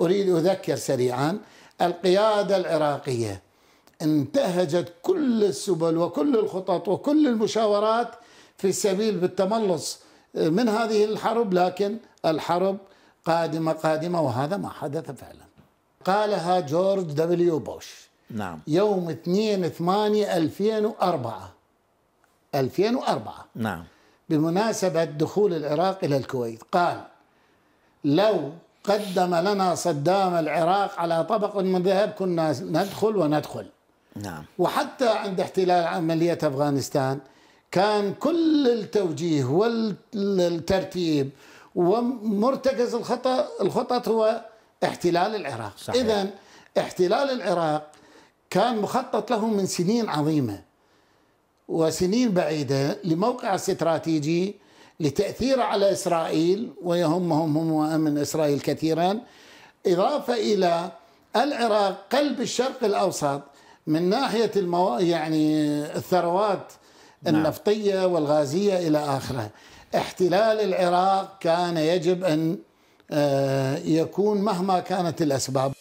أريد أذكر سريعا القيادة العراقية انتهجت كل السبل وكل الخطط وكل المشاورات في السبيل بالتملص من هذه الحرب لكن الحرب قادمة قادمة وهذا ما حدث فعلا قالها جورج دبليو بوش نعم يوم 2 8 2004 2004 نعم بمناسبة دخول العراق إلى الكويت قال لو قدم لنا صدام العراق على طبق من ذهب كنا ندخل وندخل نعم وحتى عند احتلال عملية أفغانستان كان كل التوجيه والترتيب ومرتكز الخطأ الخطط هو احتلال العراق صحيح. إذا احتلال العراق كان مخطط له من سنين عظيمة وسنين بعيدة لموقع استراتيجي لتأثير على إسرائيل ويهمهم هم وأمن إسرائيل كثيرا إضافة إلى العراق قلب الشرق الأوسط من ناحية المو... يعني الثروات نعم. النفطية والغازية إلى آخره احتلال العراق كان يجب أن آه، يكون مهما كانت الأسباب